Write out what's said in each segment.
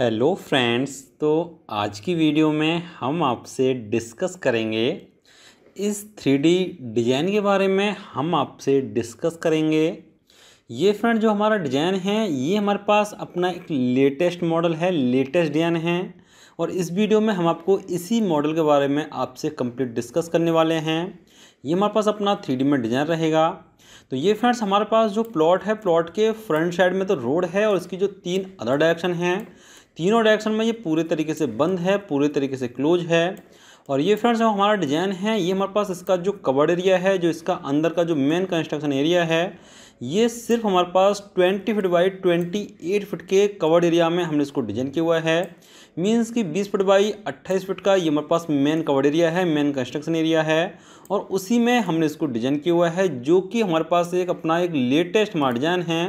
hello friends तो आज की वीडियो में हम आपसे डिस्कस करेंगे इस थ्री डिज़ाइन के बारे में हम आपसे डिस्कस करेंगे ये फ्रेंड जो हमारा डिज़ाइन है ये हमारे पास अपना एक लेटेस्ट मॉडल है लेटेस्ट डिज़ाइन है और इस वीडियो में हम आपको इसी मॉडल के बारे में आपसे कंप्लीट डिस्कस करने वाले हैं ये हमारे पास अपना थ्री में डिज़ाइन रहेगा तो ये फ्रेंड्स हमारे पास जो प्लॉट है प्लॉट के फ्रंट साइड में तो रोड है और इसकी जो तीन अदर डायरेक्शन हैं तीनों डायरेक्शन में ये पूरे तरीके से बंद है पूरे तरीके से क्लोज है और ये फ्रेंड्स हमारा डिजाइन है ये हमारे पास इसका जो कवर्ड एरिया है जो इसका अंदर का जो मेन कंस्ट्रक्शन एरिया है ये सिर्फ हमारे पास 20 फिट बाई 28 फिट के कवर्ड एरिया में हमने इसको डिजाइन किया हुआ है मीन्स कि 20 फिट बाई 28 फिट का ये हमारे पास मेन कवर्ड एरिया है मेन कंस्ट्रक्शन एरिया है और उसी में हमने इसको डिजाइन किया हुआ है जो कि हमारे पास एक अपना एक लेटेस्ट हमारा डिजाइन है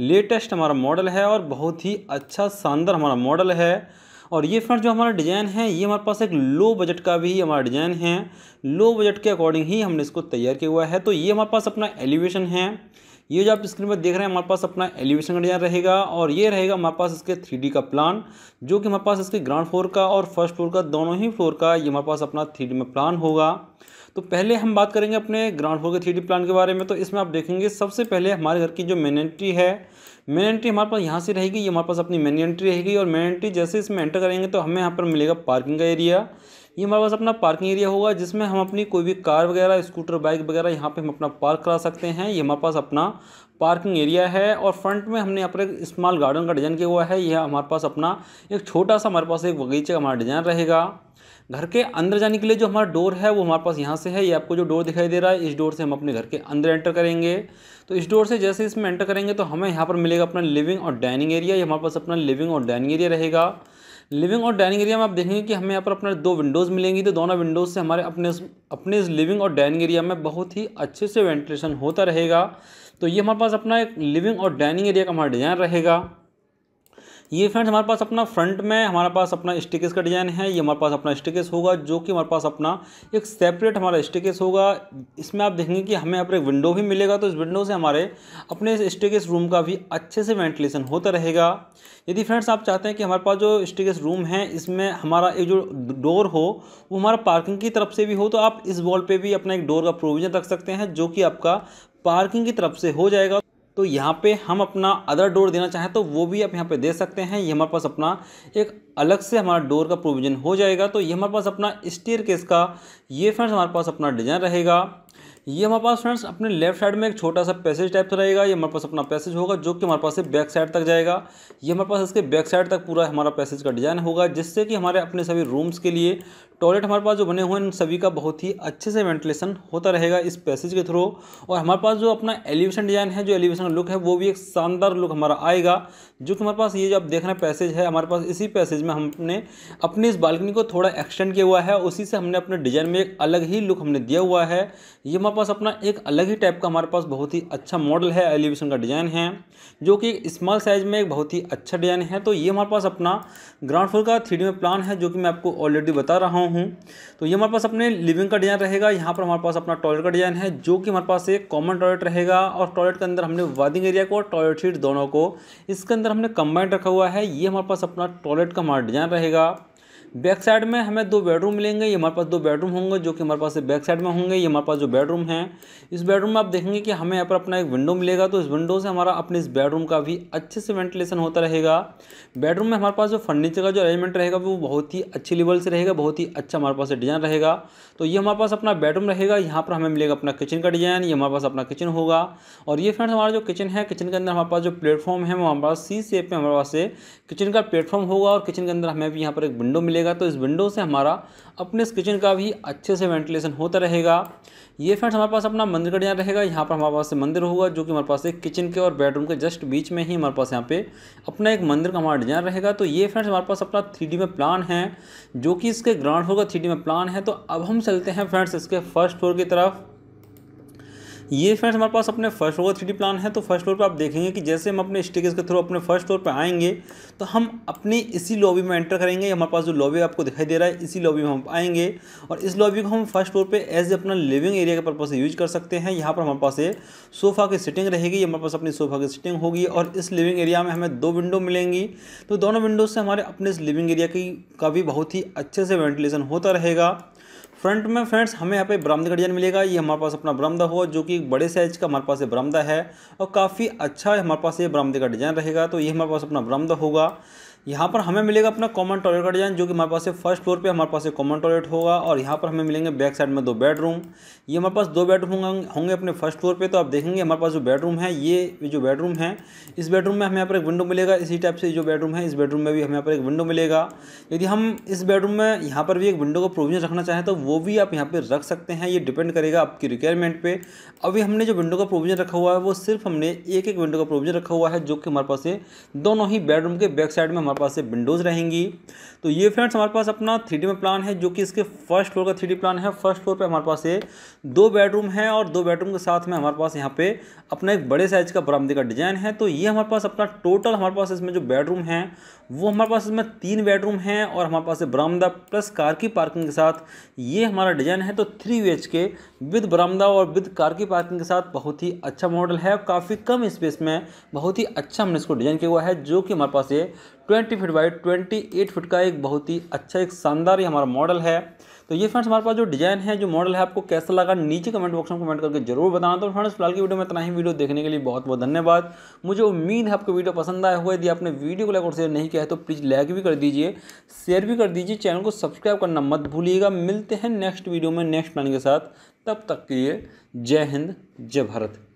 लेटेस्ट हमारा मॉडल है और बहुत ही अच्छा शानदार हमारा मॉडल है और ये फ्रेंड जो हमारा डिज़ाइन है ये हमारे पास एक लो बजट का भी हमारा डिज़ाइन है लो बजट के अकॉर्डिंग ही हमने इसको तैयार किया हुआ है तो ये हमारे पास अपना एलिवेशन है ये जो आप स्क्रीन पर देख रहे हैं हमारे पास अपना एलिवेशन का डिज़ाइन रहेगा और ये रहेगा हमारे पास इसके थ्री का प्लान जो कि हमारे पास इसके ग्राउंड फ्लोर का और फर्स्ट फ्लोर का दोनों ही फ्लोर का ये हमारे पास अपना थ्री में प्लान होगा तो पहले हम बात करेंगे अपने ग्राउंड फ्लोर के थ्री प्लान के बारे में तो इसमें आप देखेंगे सबसे पहले हमारे घर की जो मेन एंट्री है मेन एंट्री हमारे पास यहाँ से रहेगी ये हमारे पास अपनी मेन एंट्री रहेगी और मेन एंट्री जैसे इसमें एंटर करेंगे तो हमें यहाँ पर मिलेगा पार्किंग का एरिया ये हमारे पास अपना पार्किंग एरिया होगा जिसमें हम अपनी कोई भी कार वगैरह स्कूटर बाइक वगैरह यहाँ पे हम अपना पार्क करा सकते हैं ये हमारे पास अपना पार्किंग एरिया है और फ्रंट में हमने अपने स्मॉल गार्डन का डिज़ाइन किया हुआ है यह हमारे पास अपना एक छोटा सा हमारे पास एक बगीचे हमारा डिज़ाइन रहेगा घर के अंदर जाने के लिए जो हमारा डोर है वो हमारे पास यहाँ से है ये आपको जो डोर दिखाई दे रहा है इस डोर से हम अपने घर के अंदर एंटर करेंगे तो इस डोर से जैसे इसमें एंटर करेंगे तो हमें यहाँ पर मिलेगा अपना लिविंग और डाइनिंग एरिया ये हमारे पास अपना लिविंग और डाइनिंग एरिया रहेगा लिविंग और डाइनिंग एरिया में आप देखेंगे कि हमें यहाँ पर अपने दो विंडोज़ मिलेंगी तो दोनों विंडोज़ से हमारे अपने अपने इस लिविंग और डाइनिंग एरिया में बहुत ही अच्छे से वेंटिलेशन होता रहेगा तो ये हमारे पास अपना एक लिविंग और डाइनिंग एरिया का हमारा डिज़ाइन रहेगा ये फ्रेंड्स हमारे पास अपना फ्रंट में हमारे पास अपना स्टिकेस का डिज़ाइन है ये हमारे पास अपना स्टिकेस होगा जो कि हमारे पास अपना एक सेपरेट हमारा स्टिकेस होगा इसमें आप देखेंगे कि हमें एक विंडो भी मिलेगा तो इस विंडो से हमारे अपने स्टिकेस रूम का भी अच्छे से वेंटिलेशन होता रहेगा यदि फ्रेंड्स आप चाहते हैं कि हमारे पास जो स्टिकेस रूम है इसमें हमारा एक जो डोर हो वो हमारा पार्किंग की तरफ से भी हो तो आप इस वॉल पर भी अपना एक डोर का प्रोविज़न रख सकते हैं जो कि आपका पार्किंग की तरफ से हो जाएगा तो यहाँ पे हम अपना अदर डोर देना चाहें तो वो भी आप यहाँ पे दे सकते हैं ये हमारे पास अपना एक अलग से हमारा डोर का प्रोविज़न हो जाएगा तो ये हमारे पास अपना स्टेयर केस का ये फ्रेंड्स हमारे पास अपना डिज़ाइन रहेगा ये हमारे पास फ्रेंड्स अपने लेफ्ट साइड में एक छोटा सा पैसेज टाइप से रहेगा ये हमारे पास अपना पैसेज होगा जो कि हमारे पास से बैक साइड तक जाएगा ये हमारे पास इसके बैक साइड तक पूरा हमारा पैसेज का डिज़ाइन होगा जिससे कि हमारे अपने सभी रूम्स के लिए टॉयलेट हमारे पास जो बने हुए हैं सभी का बहुत ही अच्छे से वेंटिलेशन होता रहेगा इस पैसेज के थ्रू और हमारे पास जो अपना एलिवेशन डिज़ाइन है जो एलिवेशन लुक है वो भी एक शानदार लुक हमारा आएगा जो कि हमारे पास ये जो आप देख रहे हैं पैसेज है हमारे पास इसी पैसेज में हमने अपनी इस बालकनी को थोड़ा एक्सटेंड किया हुआ है उसी से हमने अपने डिज़ाइन में एक अलग ही लुक हमने दिया हुआ है ये हमारे पास अपना एक अलग ही टाइप का हमारे पास बहुत ही अच्छा मॉडल है एलिवेशन का डिज़ाइन है जो कि स्मॉल साइज़ में एक बहुत ही अच्छा डिज़ाइन है तो ये हमारे पास अपना ग्राउंड फ्लोर का थ्री में प्लान है जो कि मैं आपको ऑलरेडी बता रहा हूँ तो ये हमारे पास अपने लिविंग का डिज़ाइन रहेगा यहाँ पर हमारे पास अपना टॉयलेट का डिज़ाइन है जो कि हमारे पास एक कॉमन टॉयलेट रहेगा और टॉयलेट के अंदर हमने वादिंग एरिया को और टॉयलेट सीट दोनों को इसके अंदर हमने कंबाइंड रखा हुआ है ये हमारे पास अपना टॉयलेट का हमारा डिज़ाइन रहेगा बैक साइड में हमें दो बेडरूम मिलेंगे ये हमारे पास दो बेडरूम होंगे जो कि हमारे पास बैक साइड में होंगे ये हमारे पास जो बेडरूम है इस बेडरूम में आप देखेंगे कि हमें यहाँ पर अपना एक विंडो मिलेगा तो इस विंडो से हमारा अपने इस बेडरूम का भी अच्छे से वेंटिलेशन होता रहेगा बेडरूम में हमारे पास जो फर्नीचर का जो अरेंजमेंट रहेगा वो बहुत ही अच्छी लेवल से रहेगा बहुत ही अच्छा हमारे पास डिजाइन रहेगा तो ये हमारे पास अपना बेडरूम रहेगा यहाँ पर हमें मिलेगा अपना किचन का डिजाइन ये हमारे पास अपना किचन होगा और ये फ्रेंड्स हमारा जो किचन है किचन के अंदर हमारे पास जो प्लेटफॉर्म है वो हमारे पास सी सेप में हमारे पास किचन का प्लेटफॉर्म होगा और किचन के अंदर हमें भी यहाँ पर एक विंडो मिलेगा मिलेगा तो इस विंडो से हमारा अपने इस किचन का भी अच्छे से वेंटिलेशन होता रहेगा ये फ्रेंड्स हमारे पास अपना मंदिर का रहेगा यहाँ पर हमारे पास से मंदिर होगा जो कि हमारे पास एक किचन के और बेडरूम के जस्ट बीच में ही हमारे पास यहाँ पे अपना एक मंदिर का हमारा डिजाइन रहेगा तो ये फ्रेंड्स हमारे पास अपना थ्री में प्लान है जो कि इसके ग्राउंड फ्लोर का थ्री में प्लान है तो अब हम चलते हैं फ्रेंड्स इसके फर्स्ट फ्लोर की तरफ ये फ्रेंड्स हमारे पास अपने फर्स्ट फ्लोर का थ्री प्लान है तो फर्स्ट फ्लोर पर आप देखेंगे कि जैसे हम अपने स्टेज के थ्रू अपने फर्स्ट फ्लोर पर आएंगे तो हम अपने इसी लॉबी में एंटर करेंगे हमारे पास जो लॉबी आपको दिखाई दे रहा है इसी लॉबी में हम आएंगे और इस लॉबी को हम फर्स्ट फ्लोर पर एज ए अपना लिविंग एरिया के पर्पज से यूज कर सकते हैं यहाँ पर हमारे पास ये सोफ़ा की सिटिंग रहेगी हमारे पास अपनी सोफ़ा की सिटिंग होगी और इस लिविंग एरिया में हमें दो विंडो मिलेंगी तो दोनों विंडो से हमारे अपने इस लिविंग एरिया की का भी बहुत ही अच्छे से वेंटिलेशन होता रहेगा फ्रंट में फ्रेंड्स हमें यहाँ पे बरामदा का डिज़ाइन मिलेगा ये हमारे पास अपना बरामदा होगा जो कि बड़े साइज का हमारे पास ये बरामदा है और काफ़ी अच्छा हमारे पास ये बरामदे का डिज़ाइन रहेगा तो ये हमारे पास अपना बरामदा होगा यहाँ पर हमें मिलेगा अपना कॉमन टॉयलेट का डिज़ाइन जो कि हमारे पास है फर्स्ट फ्लोर पे हमारे पास एक कॉमन टॉयलेट होगा और यहाँ पर हमें मिलेंगे बैक साइड में दो बेडरूम ये हमारे पास दो बेडरूम होंगे अपने फर्स्ट फ्लोर पे तो आप देखेंगे हमारे पास जो बेडरूम है ये जो बेडरूम है इस बेडरूम में हमें यहाँ पर एक विंडो मिलेगा इसी टाइप से जो बेडरूम है इस बेडरूम में भी हमें यहाँ पर एक विंडो मिलेगा यदि हम इस बेडरूम में यहाँ पर भी एक विंडो का प्रोविजन रखना चाहें तो वो भी आप यहाँ पर रख सकते हैं ये डिपेंड करेगा आपकी रिक्वायरमेंट पर अभी हमने जो विंडो का प्रोविजन रखा हुआ है वो सिर्फ हमने एक एक विंडो का प्रोविजन रखा हुआ है जो कि हमारे पास दोनों ही बेडरूम के बैक साइड में हमारे पास ये विंडोज़ रहेंगी तो ये फ्रेंड्स हमारे पास अपना थ्री में प्लान है जो कि इसके फर्स्ट फ्लोर का थ्री प्लान है फर्स्ट फ्लोर पर हमारे पास ये दो बेडरूम है और दो बेडरूम के साथ में हमारे पास यहाँ पे अपना एक बड़े साइज़ का बरामदे का डिज़ाइन है तो ये हमारे पास अपना टोटल हमारे पास इसमें जो बेडरूम है वो हमारे पास इसमें तीन बेडरूम हैं और हमारे पास बरामदा प्लस कार की पार्किंग के साथ ये हमारा डिज़ाइन है तो थ्री बी के विद बरामदा और विद कार की पार्किंग के साथ बहुत ही अच्छा मॉडल है काफ़ी कम स्पेस में बहुत ही अच्छा हमने इसको डिज़ाइन किया हुआ है जो कि हमारे पास ये twenty feet by twenty eight feet का एक बहुत ही अच्छा एक शानदार ही हमारा मॉडल है तो ये फ्रेंड्स हमारे पास जो डिज़ाइन है जो मॉडल है आपको कैसा लगा नीचे कमेंट बॉक्स में कमेंट करके जरूर बताना तो फ्रेंड्स फिलहाल की वीडियो में इतना ही वीडियो देखने के लिए बहुत बहुत धन्यवाद मुझे उम्मीद है आपको वीडियो पसंद आया हुआ यदि आपने वीडियो को लाइक और शेयर नहीं किया है तो प्लीज़ लाइक भी कर दीजिए शेयर भी कर दीजिए चैनल को सब्सक्राइब करना मत भूलिएगा मिलते हैं नेक्स्ट वीडियो में नेक्स्ट प्लान के साथ तब तक के लिए जय हिंद जय भारत